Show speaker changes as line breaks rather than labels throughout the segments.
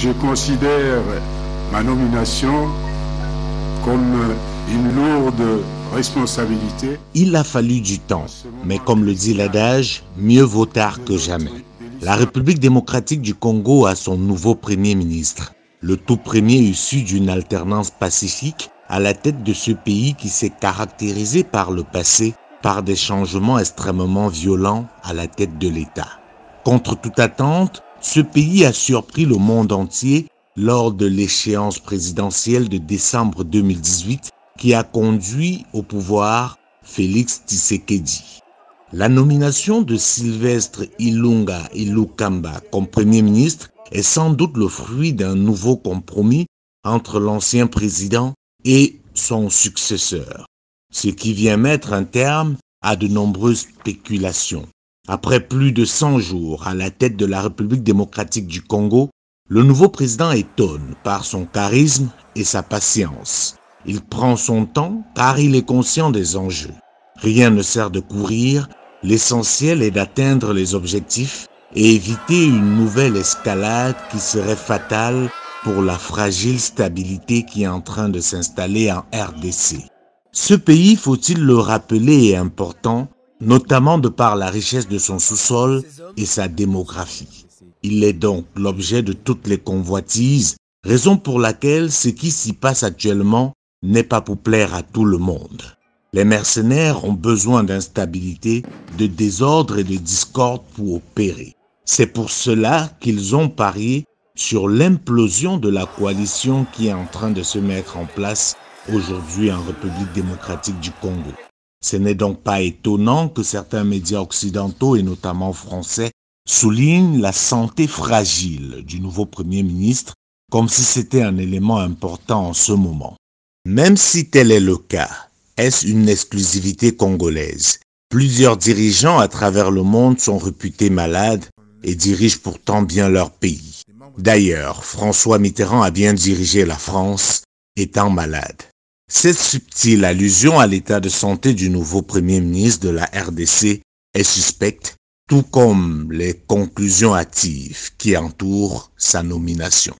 je considère ma nomination comme une lourde responsabilité. Il a fallu du temps, mais comme le dit l'adage, mieux vaut tard que jamais. La République démocratique du Congo a son nouveau Premier ministre, le tout premier issu d'une alternance pacifique à la tête de ce pays qui s'est caractérisé par le passé par des changements extrêmement violents à la tête de l'État. Contre toute attente, ce pays a surpris le monde entier lors de l'échéance présidentielle de décembre 2018 qui a conduit au pouvoir Félix Tshisekedi. La nomination de Sylvestre Ilunga Ilukamba comme Premier ministre est sans doute le fruit d'un nouveau compromis entre l'ancien président et son successeur, ce qui vient mettre un terme à de nombreuses spéculations. Après plus de 100 jours à la tête de la République démocratique du Congo, le nouveau président étonne par son charisme et sa patience. Il prend son temps car il est conscient des enjeux. Rien ne sert de courir, l'essentiel est d'atteindre les objectifs et éviter une nouvelle escalade qui serait fatale pour la fragile stabilité qui est en train de s'installer en RDC. Ce pays, faut-il le rappeler, est important notamment de par la richesse de son sous-sol et sa démographie. Il est donc l'objet de toutes les convoitises, raison pour laquelle ce qui s'y passe actuellement n'est pas pour plaire à tout le monde. Les mercenaires ont besoin d'instabilité, de désordre et de discorde pour opérer. C'est pour cela qu'ils ont parié sur l'implosion de la coalition qui est en train de se mettre en place aujourd'hui en République démocratique du Congo. Ce n'est donc pas étonnant que certains médias occidentaux et notamment français soulignent la santé fragile du nouveau Premier ministre comme si c'était un élément important en ce moment. Même si tel est le cas, est-ce une exclusivité congolaise Plusieurs dirigeants à travers le monde sont réputés malades et dirigent pourtant bien leur pays. D'ailleurs, François Mitterrand a bien dirigé la France étant malade. Cette subtile allusion à l'état de santé du nouveau Premier ministre de la RDC est suspecte, tout comme les conclusions hâtives qui entourent sa nomination.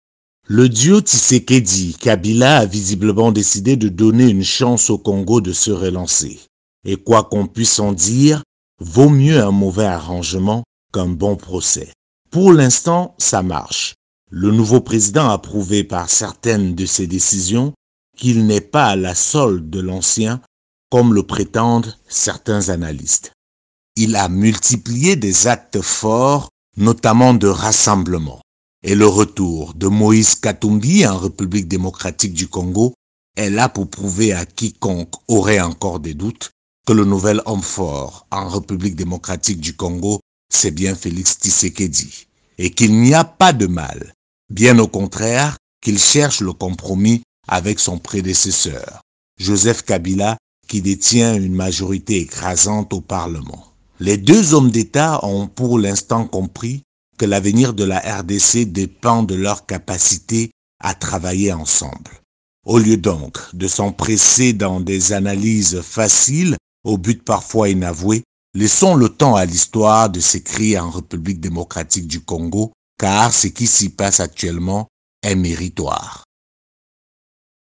Le duo Tshisekedi Kabila a visiblement décidé de donner une chance au Congo de se relancer. Et quoi qu'on puisse en dire, vaut mieux un mauvais arrangement qu'un bon procès. Pour l'instant, ça marche. Le nouveau président, approuvé par certaines de ses décisions, qu'il n'est pas à la solde de l'ancien, comme le prétendent certains analystes. Il a multiplié des actes forts, notamment de rassemblement. Et le retour de Moïse Katumbi en République démocratique du Congo est là pour prouver à quiconque aurait encore des doutes que le nouvel homme fort en République démocratique du Congo, c'est bien Félix Tshisekedi. Et qu'il n'y a pas de mal. Bien au contraire, qu'il cherche le compromis avec son prédécesseur, Joseph Kabila, qui détient une majorité écrasante au Parlement. Les deux hommes d'État ont pour l'instant compris que l'avenir de la RDC dépend de leur capacité à travailler ensemble. Au lieu donc de s'empresser dans des analyses faciles, au but parfois inavoué, laissons le temps à l'histoire de s'écrire en République démocratique du Congo, car ce qui s'y passe actuellement est méritoire.